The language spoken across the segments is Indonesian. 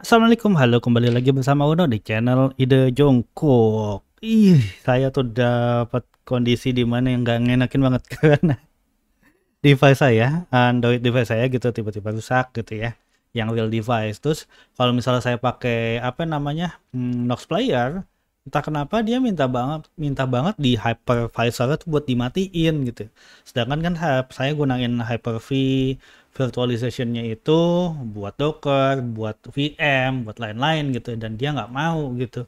Assalamualaikum, halo kembali lagi bersama Uno di channel Ide Jongkok. Ih, saya tuh dapat kondisi dimana yang gak ngenakin banget karena device saya, Android device saya gitu tiba-tiba rusak gitu ya, yang real device. Terus kalau misalnya saya pakai apa namanya hmm, Nox Player, entah kenapa dia minta banget minta banget di hypervisor tuh buat dimatiin gitu. Sedangkan kan saya gunain Hyper-V virtualizationnya itu buat Docker, buat VM, buat lain-lain gitu dan dia nggak mau gitu.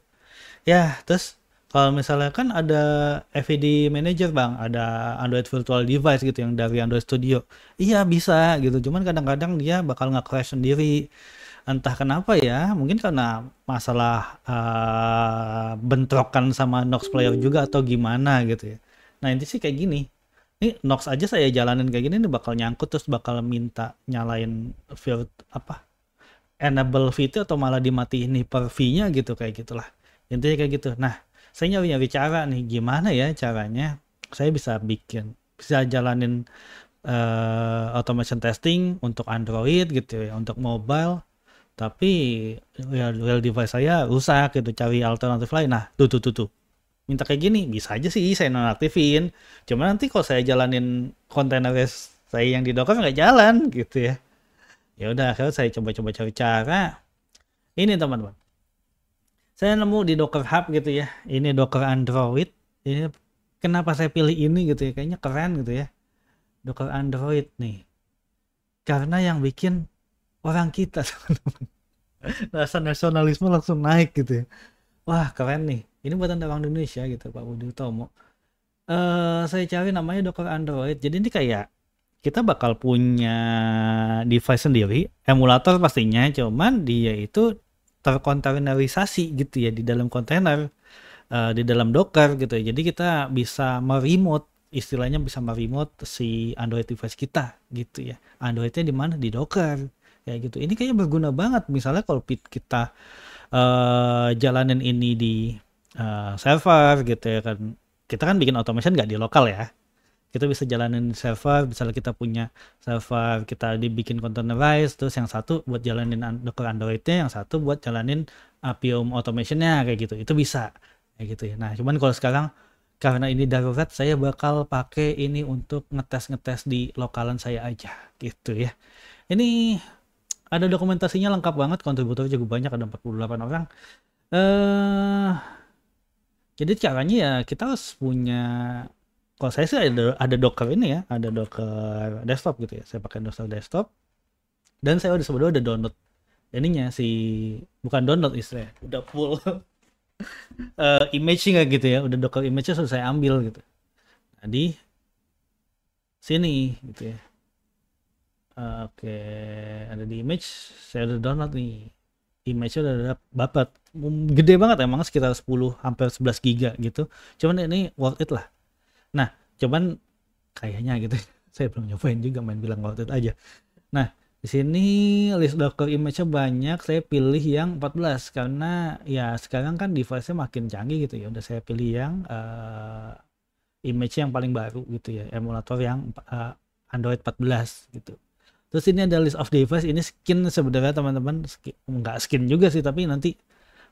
Ya terus kalau misalnya kan ada FVD Manager bang, ada Android Virtual Device gitu yang dari Android Studio. Iya bisa gitu, cuman kadang-kadang dia bakal nggak crash sendiri. Entah kenapa ya, mungkin karena masalah uh, bentrokan sama Nox Player juga atau gimana gitu ya. Nah ini sih kayak gini, ini Nox aja saya jalanin kayak gini ini bakal nyangkut terus bakal minta nyalain field apa enable VT atau malah dimatiin per V-nya gitu kayak gitulah intinya kayak gitu nah saya nyari-nyari cara nih gimana ya caranya saya bisa bikin bisa jalanin uh, automation testing untuk Android gitu ya untuk mobile tapi real, real device saya rusak gitu cari alternatif lain nah tuh tuh tuh tuh minta kayak gini bisa aja sih saya nonaktifin cuman nanti kalau saya jalanin kontainer saya yang di docker nggak jalan gitu ya ya udah akhirnya saya coba-coba cari cara ini teman-teman saya nemu di docker hub gitu ya ini docker android ini kenapa saya pilih ini gitu ya kayaknya keren gitu ya docker android nih karena yang bikin orang kita teman-teman rasa nasionalisme langsung naik gitu ya wah keren nih ini buatan orang Indonesia gitu Pak Budi Utomo uh, saya cari namanya Docker Android jadi ini kayak kita bakal punya device sendiri emulator pastinya cuman dia itu terkontainerisasi gitu ya di dalam kontainer uh, di dalam Docker gitu ya jadi kita bisa meremote istilahnya bisa meremote si Android device kita gitu ya Androidnya di mana di Docker kayak gitu ini kayaknya berguna banget misalnya kalau kita uh, jalanin ini di uh, server gitu ya kan kita kan bikin automation nggak di lokal ya kita bisa jalanin server misalnya kita punya server kita dibikin containerized terus yang satu buat jalanin docker androidnya yang satu buat jalanin apium automationnya kayak gitu itu bisa kayak gitu ya nah cuman kalau sekarang karena ini darurat saya bakal pakai ini untuk ngetes ngetes di lokalan saya aja gitu ya ini ada dokumentasinya lengkap banget kontributor juga banyak ada 48 orang eh uh, jadi caranya ya kita harus punya kalau saya sih ada ada Docker ini ya, ada Docker desktop gitu ya. Saya pakai Docker desktop dan saya udah sebelumnya udah download ininya si bukan download istilahnya, udah full uh, eh, image gitu ya, udah Docker image sudah saya ambil gitu. Nah, di sini gitu ya. Uh, Oke, okay. ada di image, saya udah download nih. Image-nya udah dapat gede banget emang sekitar 10 hampir 11 giga gitu cuman ini worth it lah nah cuman kayaknya gitu saya belum nyobain juga main bilang worth it aja nah di sini list docker image-nya banyak saya pilih yang 14 karena ya sekarang kan device-nya makin canggih gitu ya udah saya pilih yang uh, eh, image yang paling baru gitu ya emulator yang uh, Android 14 gitu Terus ini ada list of device, ini skin sebenarnya teman-teman, nggak skin juga sih, tapi nanti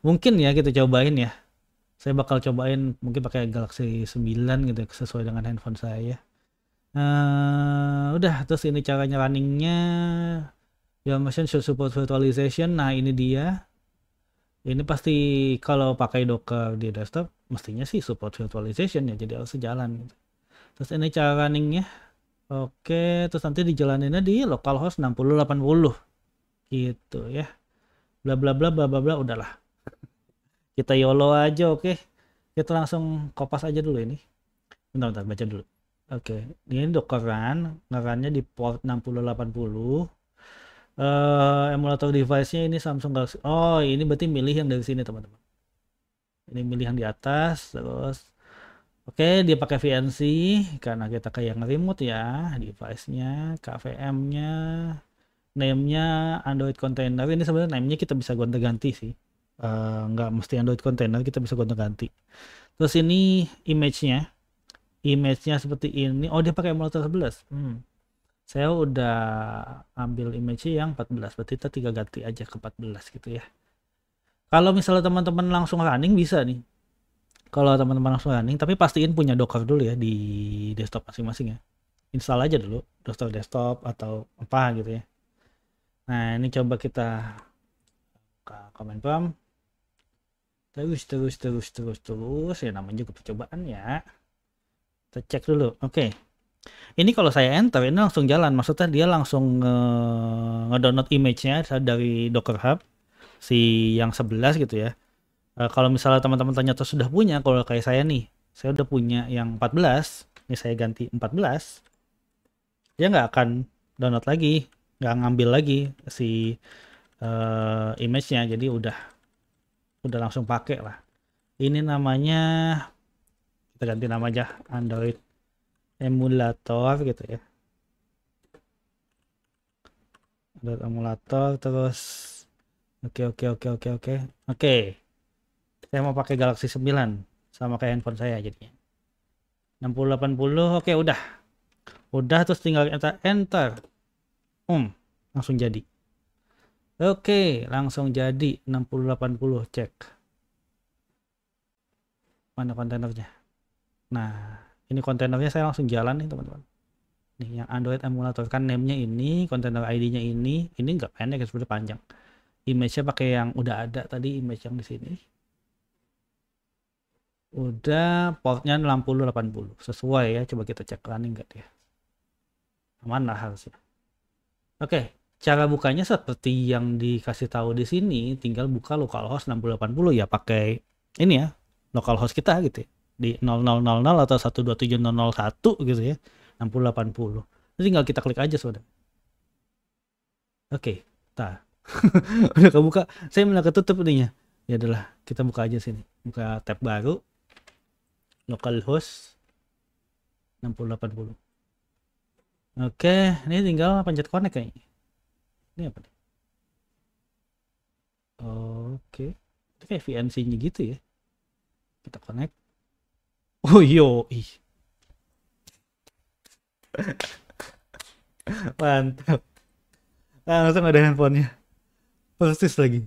mungkin ya kita gitu, cobain ya saya bakal cobain mungkin pakai Galaxy 9 gitu ya, sesuai dengan handphone saya ya. uh, udah terus ini caranya runningnya yang machine should support virtualization nah ini dia ini pasti kalau pakai docker di desktop mestinya sih support virtualization ya jadi harus sejalan gitu. terus ini cara runningnya oke terus nanti dijalaninnya di localhost 6080 gitu ya bla bla bla bla bla bla udahlah kita YOLO aja, oke. Okay? Kita langsung kopas aja dulu ini. Bentar, bentar, baca dulu. Oke, okay. ini dokeran, ngerannya di port 6080. Uh, eh, emulator device-nya ini Samsung Galaxy. Oh, ini berarti milih yang dari sini, teman-teman. Ini milih yang di atas, terus Oke, okay, dia pakai VNC karena kita kayak remote ya, device-nya, KVM-nya, name-nya Android container. Ini sebenarnya name-nya kita bisa gonta-ganti sih. Eh, nggak uh, mesti Android container kita bisa gonta-ganti terus ini image-nya image-nya seperti ini oh dia pakai emulator 11 hmm. saya udah ambil image yang 14 berarti kita tinggal ganti aja ke 14 gitu ya kalau misalnya teman-teman langsung running bisa nih kalau teman-teman langsung running tapi pastiin punya docker dulu ya di desktop masing-masing ya install aja dulu docker desktop atau apa gitu ya nah ini coba kita ke command prompt terus terus terus terus terus ya namanya juga percobaan ya kita cek dulu oke okay. ini kalau saya enter ini langsung jalan maksudnya dia langsung uh, ngedownload image-nya dari Docker Hub si yang 11 gitu ya uh, kalau misalnya teman-teman tanya ternyata sudah punya kalau kayak saya nih saya udah punya yang 14 ini saya ganti 14 dia nggak akan download lagi nggak ngambil lagi si uh, image-nya jadi udah udah langsung pakai lah ini namanya kita ganti nama aja Android emulator gitu ya Android emulator terus oke oke oke oke oke oke saya mau pakai Galaxy 9 sama kayak handphone saya jadinya 6080 oke udah udah terus tinggal enter enter um langsung jadi Oke, langsung jadi 6080 cek. Mana kontainernya? Nah, ini kontainernya saya langsung jalan nih, teman-teman. Nih, yang Android emulator kan name-nya ini, kontainer ID-nya ini, ini nggak pendek ya sebenarnya panjang. Image-nya pakai yang udah ada tadi, image yang di sini. Udah portnya 6080 sesuai ya. Coba kita cek running nggak dia. Ya. Aman lah harusnya. Oke, cara bukanya seperti yang dikasih tahu di sini tinggal buka localhost 6080 ya pakai ini ya localhost kita gitu ya. di 0000 atau 127001 gitu ya 6080 Jadi tinggal kita klik aja sudah oke okay, tah udah kebuka saya malah ketutup ininya ya adalah kita buka aja sini buka tab baru localhost 6080 oke ini tinggal pencet connect kayaknya ini apa nih oke itu kayak VNC nya gitu ya kita connect oh yo ih mantap nah, langsung ada handphonenya persis lagi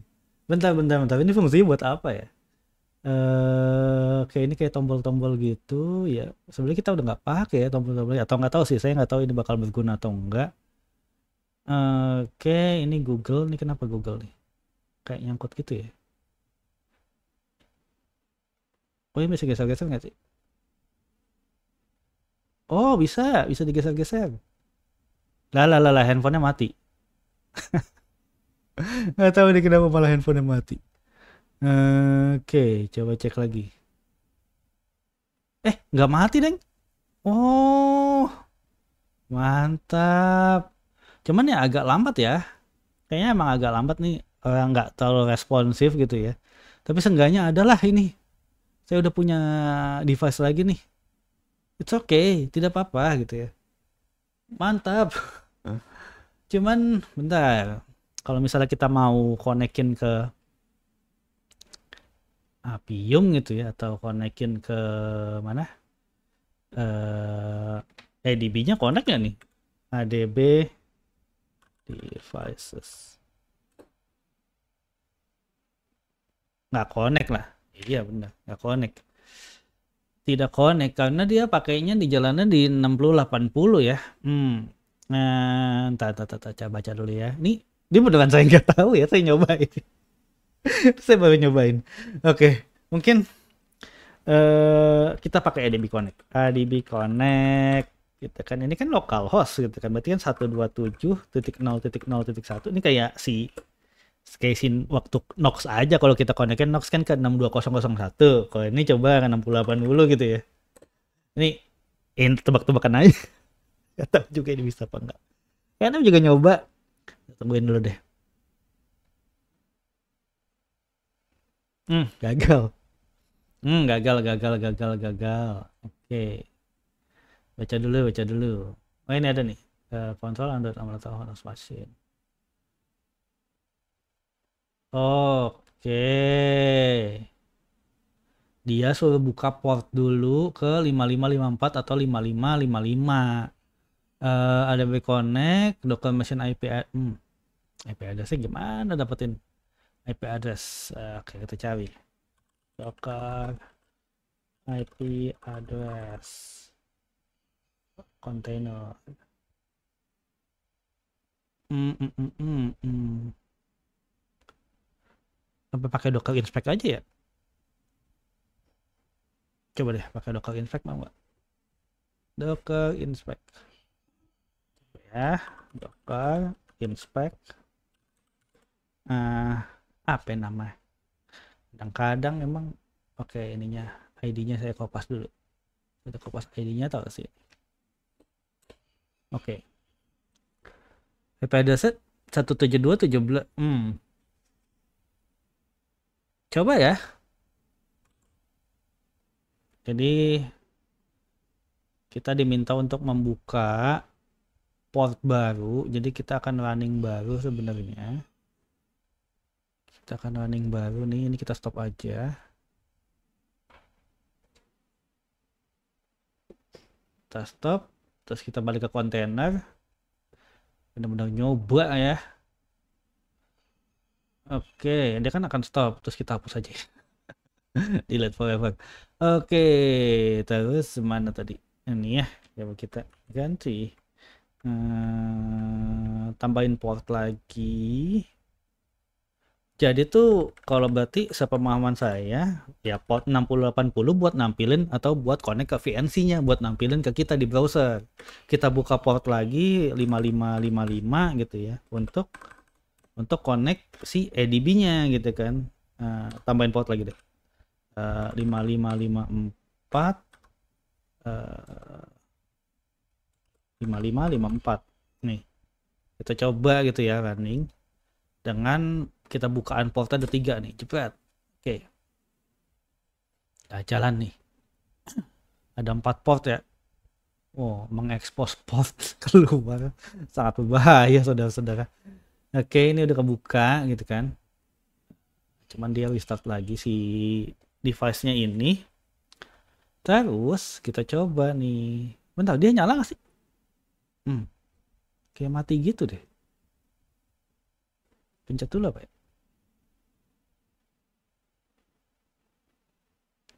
bentar bentar bentar ini fungsi buat apa ya eh kayak ini kayak tombol-tombol gitu ya sebenarnya kita udah nggak pakai ya tombol-tombol atau nggak tahu sih saya nggak tahu ini bakal berguna atau enggak Oke, eh, okay, ini Google. Ini kenapa Google nih? Kayak nyangkut gitu ya. Oh, ini bisa geser-geser nggak sih? Oh, bisa. Bisa digeser-geser. Lah, lah, lah, handphonenya mati. nggak tahu nih kenapa malah handphonenya mati. Eh, oke, okay, coba cek lagi. Eh, nggak mati, Deng. Oh, mantap. Cuman ya agak lambat ya. Kayaknya emang agak lambat nih orang eh, nggak terlalu responsif gitu ya. Tapi seenggaknya adalah ini. Saya udah punya device lagi nih. It's okay, tidak apa-apa gitu ya. Mantap. Cuman bentar. Kalau misalnya kita mau konekin ke Apium gitu ya atau konekin ke mana? Eh, ADB-nya connect ya nih? ADB devices nggak connect lah iya benar nggak connect tidak connect karena dia pakainya di jalannya di 6080 ya hmm nah tak tak coba baca dulu ya ini dia beneran saya nggak tahu ya saya nyobain saya baru nyobain oke okay. mungkin uh, kita pakai Adb Connect Adb Connect gitu kan ini kan lokal host gitu kan berarti kan 127.0.0.1 ini kayak si kayak waktu Nox aja kalau kita konekin Nox kan ke 62001 kalau ini coba ke 6080 gitu ya ini ini tebak-tebakan aja gak tau juga ini bisa apa enggak kayaknya juga nyoba tungguin dulu deh hmm gagal hmm gagal gagal gagal gagal oke okay baca dulu baca dulu oh ini ada nih uh, android Android tahu harus vaksin oke okay. dia suruh buka port dulu ke 5554 atau 5555 uh, eh, ada connect docker machine IP hmm, IP addressnya gimana dapetin IP address uh, oke okay, kita cari docker IP address container, hmm, hmm, hmm, hmm, apa pakai docker inspect aja ya coba deh pakai docker inspect mau nggak docker inspect ya docker inspect uh, apa namanya? kadang-kadang emang oke okay, ininya ID-nya saya kopas dulu kita kopas ID-nya tahu sih Oke. Okay. VPA set? 172 17. Hmm. Coba ya. Jadi kita diminta untuk membuka port baru. Jadi kita akan running baru sebenarnya. Kita akan running baru nih. Ini kita stop aja. Kita stop terus kita balik ke kontainer benar-benar nyoba ya oke dia kan akan stop terus kita hapus aja delete forever oke terus mana tadi ini ya coba kita ganti hmm, tambahin port lagi jadi tuh kalau berarti sepemahaman saya ya port 6080 buat nampilin atau buat connect ke VNC-nya buat nampilin ke kita di browser. Kita buka port lagi 5555 gitu ya untuk untuk connect si ADB-nya gitu kan. Uh, tambahin port lagi deh. Uh, 5554 uh, 5554 nih. Kita coba gitu ya running dengan kita bukaan portal ada tiga nih jepret oke okay. nah, jalan nih ada empat port ya oh mengekspos port keluar sangat berbahaya saudara-saudara oke okay, ini udah kebuka gitu kan cuman dia restart lagi si device-nya ini terus kita coba nih bentar dia nyala gak sih hmm. kayak mati gitu deh pencet dulu apa ya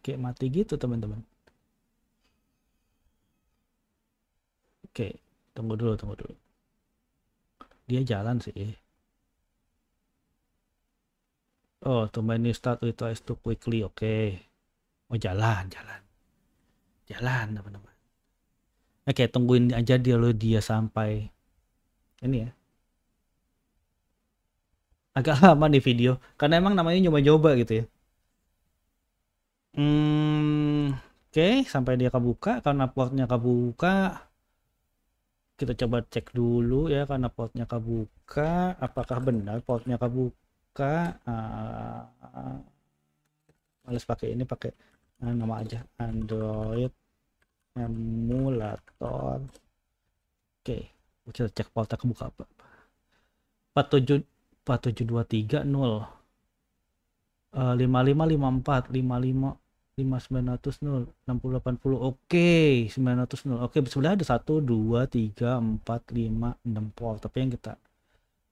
kayak mati gitu teman-teman oke tunggu dulu tunggu dulu dia jalan sih oh to many start twice too quickly oke okay. oh jalan jalan jalan teman-teman oke tungguin aja dia lo dia sampai ini ya agak lama nih video karena emang namanya nyoba-nyoba gitu ya Hmm, oke, sampai dia kebuka, karena portnya kebuka, kita coba cek dulu ya karena portnya kebuka, apakah benar portnya kebuka? Uh, males pakai ini, pakai uh, nama aja Android emulator. Oke, kita cek portnya kebuka apa? 47 4723 0 uh, 5554 55 5900 0 60 80 oke 900 0 oke sebelah ada 1 2 3 4 5 6 volt tapi yang kita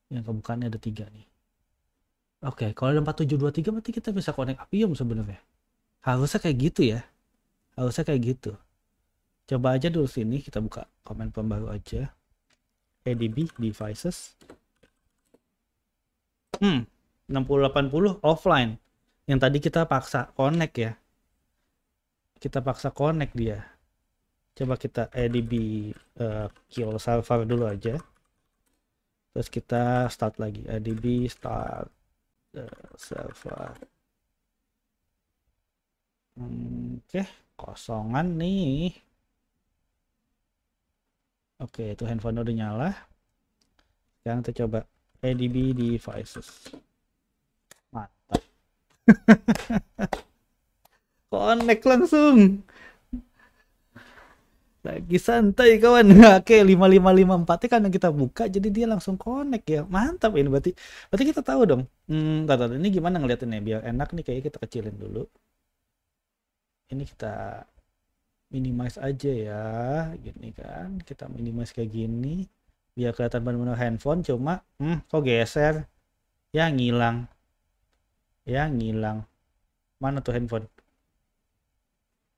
yang kebukaannya ada 3 nih oke kalau ada 4723 berarti kita bisa connect apium sebenarnya harusnya kayak gitu ya harusnya kayak gitu coba aja dulu sini kita buka komen pembaru aja ADB devices hmm 6080 offline yang tadi kita paksa connect ya kita paksa connect dia coba kita adb uh, kill server dulu aja terus kita start lagi adb start uh, server oke okay. kosongan nih oke okay, itu handphone udah nyala sekarang kita coba adb devices mantap connect langsung lagi santai kawan oke 5554 ya, karena kita buka jadi dia langsung connect ya mantap ini berarti berarti kita tahu dong hmm tata, ini gimana ngeliatinnya biar enak nih kayak kita kecilin dulu ini kita minimize aja ya gini kan kita minimize kayak gini biar kelihatan benar-benar handphone cuma hmm kok geser ya ngilang ya ngilang mana tuh handphone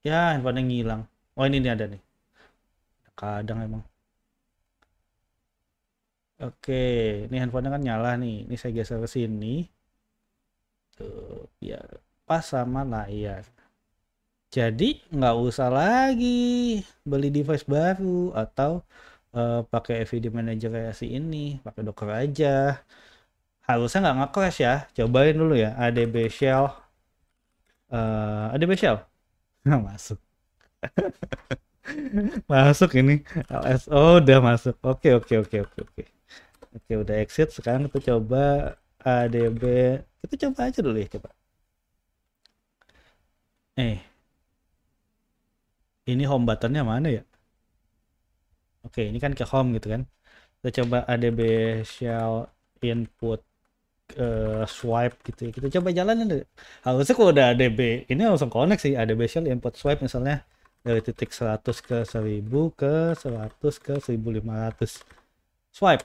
ya handphonenya ngilang oh ini, ini ada nih kadang emang oke ini handphonenya kan nyala nih ini saya geser ke sini tuh biar pas sama layar jadi nggak usah lagi beli device baru atau uh, pakai FVD manager kayak si ini pakai docker aja harusnya nggak nge-crash ya cobain dulu ya adb shell uh, eh, adb shell Nah, masuk masuk ini LS oh, udah masuk oke oke oke oke oke oke udah exit sekarang kita coba ADB kita coba aja dulu ya coba eh ini home buttonnya mana ya oke ini kan ke home gitu kan kita coba ADB shell input uh, swipe gitu ya. Kita coba jalanin deh. Harusnya kalau udah ADB ini langsung connect sih ADB shell input swipe misalnya dari titik 100 ke 1000 ke 100 ke 1500 swipe.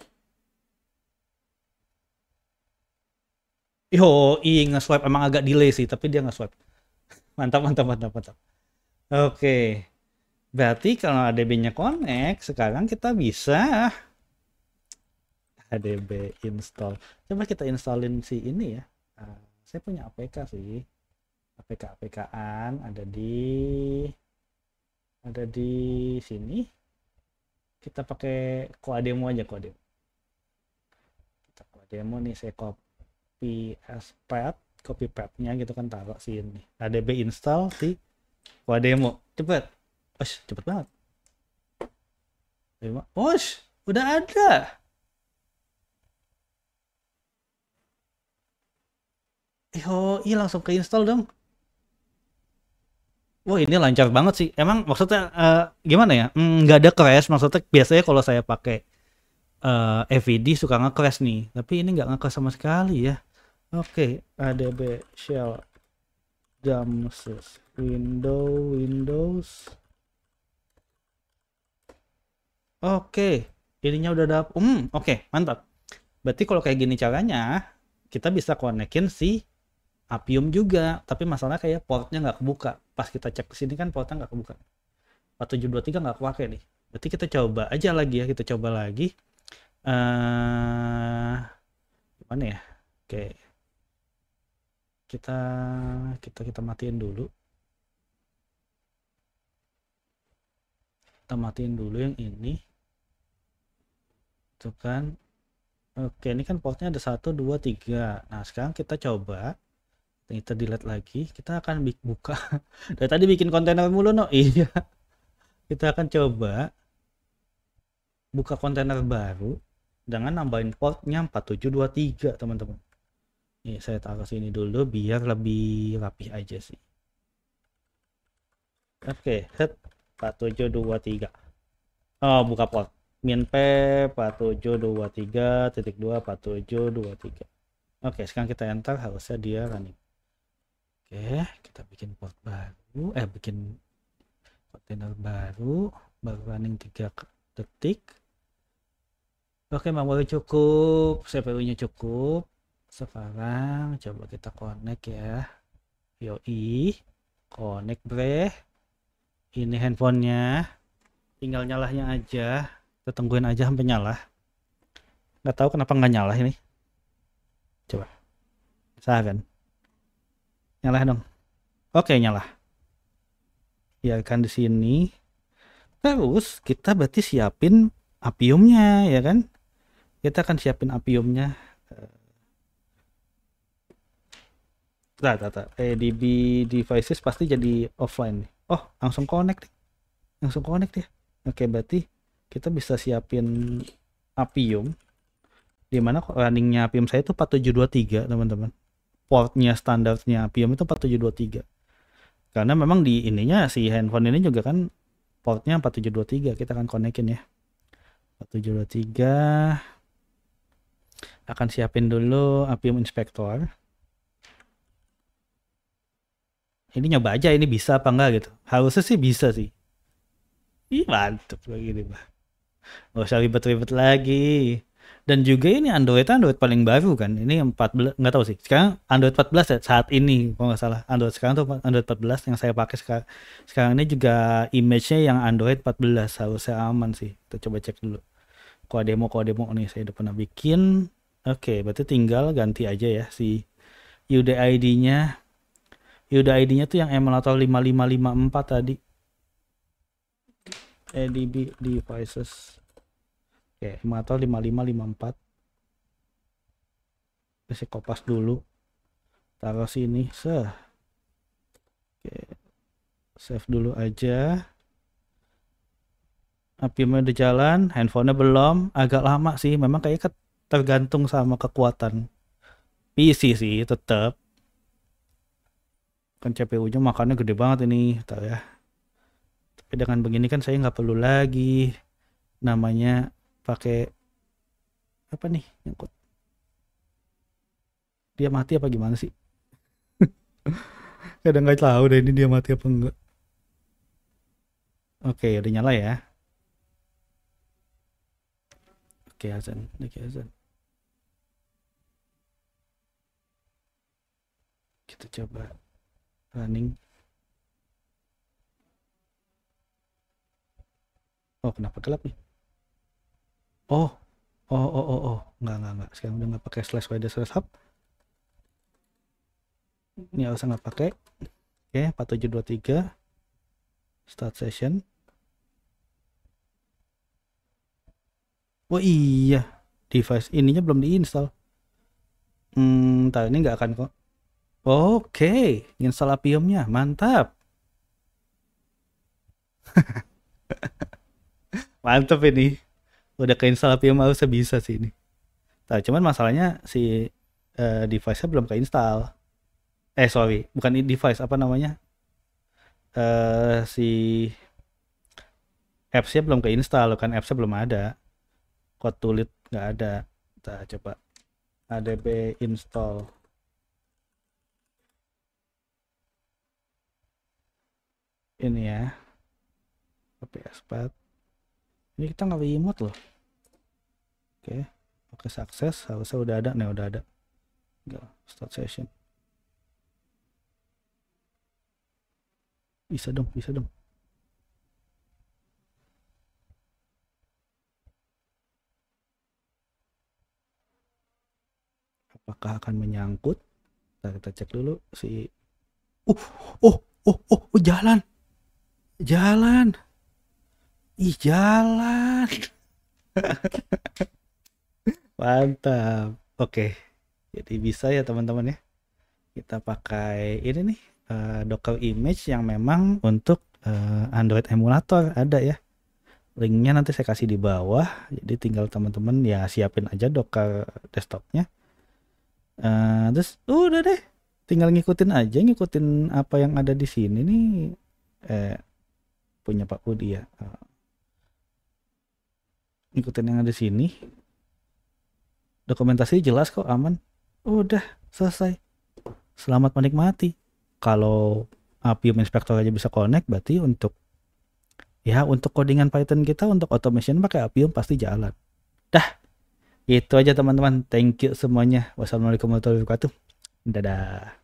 Yo, i nge-swipe emang agak delay sih, tapi dia nge-swipe. Mantap, mantap, mantap, mantap. Oke. Berarti kalau ADB-nya connect, sekarang kita bisa ADB install. Coba kita installin si ini ya. Ah, saya punya APK sih. APK APK-an ada di ada di sini. Kita pakai koademo aja koademo. Kita koademo nih saya copy as copy prepnya gitu kan taruh sini. ADB install si koademo. Cepet. Osh, cepet banget. Osh, udah ada. oh, iya langsung ke install dong. Wah ini lancar banget sih. Emang maksudnya uh, gimana ya? Hmm, nggak mm, ada crash. Maksudnya biasanya kalau saya pakai uh, eh, FVD suka nge-crash nih. Tapi ini nggak nge-crash sama sekali ya. Oke, okay, ADB shell jamsus window windows. Oke, okay, ininya udah dapet. Hmm, oke, okay, mantap. Berarti kalau kayak gini caranya, kita bisa konekin si Apium juga, tapi masalahnya kayak portnya nggak kebuka. Pas kita cek ke sini kan portnya nggak kebuka. 4723 nggak kepake nih. Berarti kita coba aja lagi ya, kita coba lagi. eh uh, gimana ya? Oke. Kita kita kita matiin dulu. Kita matiin dulu yang ini. Tuh kan. Oke, ini kan portnya ada satu dua tiga. Nah, sekarang kita coba kita delete lagi kita akan buka dari tadi bikin kontainer mulu no iya kita akan coba buka kontainer baru dengan nambahin portnya 4723 teman-teman ini saya taruh sini dulu biar lebih rapih aja sih oke okay, head 4723 oh buka port Minp 4723.2 4723 oke okay, sekarang kita enter harusnya dia running Oke, kita bikin port baru, eh bikin container baru, baru running 3 detik. Oke, memori cukup, CPU-nya cukup. Sekarang coba kita connect ya. Yoi, connect bre. Ini handphonenya, tinggal nyalahnya aja. Kita tungguin aja sampai nyala. Nggak tahu kenapa nggak nyala ini. Coba, saya kan Nyala dong. Oke, nyala. Ya kan di sini. Terus kita berarti siapin apiumnya ya kan? Kita akan siapin apiumnya. Eh, tak tata. Eh, di devices pasti jadi offline. Oh, langsung connect. Langsung connect ya. Oke, berarti kita bisa siapin apium. Dimana runningnya apium saya itu 4723, teman-teman portnya standarnya piom itu 4723 karena memang di ininya si handphone ini juga kan portnya 4723 kita akan konekin ya 4723 akan siapin dulu apiom Inspector ini nyoba aja ini bisa apa enggak gitu harusnya sih bisa sih Ih, mantep lagi nih, Gak usah ribet-ribet lagi dan juga ini Android Android paling baru kan ini 14 nggak tahu sih sekarang Android 14 ya, saat ini kalau nggak salah Android sekarang tuh Android 14 yang saya pakai sekarang sekarang ini juga image-nya yang Android 14 harusnya aman sih kita coba cek dulu kalau demo kalau demo nih saya udah pernah bikin oke okay, berarti tinggal ganti aja ya si UDID-nya UDID-nya tuh yang emulator 5554 tadi ADB eh, devices Oke, lima atau 5554. Kasih kopas dulu. Taruh sini, seh. Oke. Save dulu aja. api mau udah jalan, handphonenya belum, agak lama sih. Memang kayaknya tergantung sama kekuatan PC sih tetap. Kan CPU-nya makannya gede banget ini, tahu ya. Tapi dengan begini kan saya nggak perlu lagi namanya pakai apa nih nyangkut dia mati apa gimana sih kadang nggak tahu deh ini dia mati apa enggak oke udah nyala ya oke azan lagi azan kita coba running oh kenapa gelap nih oh oh oh oh oh nggak nggak nggak sekarang udah nggak pakai slash wide slash hub ini harus nggak pakai oke okay, 4723 start session oh iya device ininya belum diinstal hmm tahu ini nggak akan kok oke okay. install apiumnya mantap mantap ini udah keinstall API malu sebisa sih ini. Nah, cuman masalahnya si uh, device-nya belum keinstall. Eh sorry, bukan device apa namanya? Uh, si apps-nya belum keinstall kan apps-nya belum ada. Code tulit nggak ada. Kita nah, coba adb install ini ya. PS4. Ini kita nggak remote loh oke oke, sukses harusnya udah ada nih udah ada enggak start session bisa dong bisa dong apakah akan menyangkut kita, kita cek dulu si uh oh oh oh, oh jalan jalan ih jalan Mantap. Oke. Jadi bisa ya teman-teman ya. Kita pakai ini nih uh, Docker image yang memang untuk uh, Android emulator ada ya. Linknya nanti saya kasih di bawah. Jadi tinggal teman-teman ya siapin aja Docker desktopnya. Uh, terus uh, udah deh. Tinggal ngikutin aja, ngikutin apa yang ada di sini nih. Eh, punya Pak Budi ya. Uh, ngikutin yang ada di sini dokumentasi jelas kok aman udah selesai selamat menikmati kalau Appium Inspector aja bisa connect berarti untuk ya untuk codingan Python kita untuk automation pakai Appium pasti jalan dah itu aja teman-teman thank you semuanya wassalamualaikum warahmatullahi wabarakatuh dadah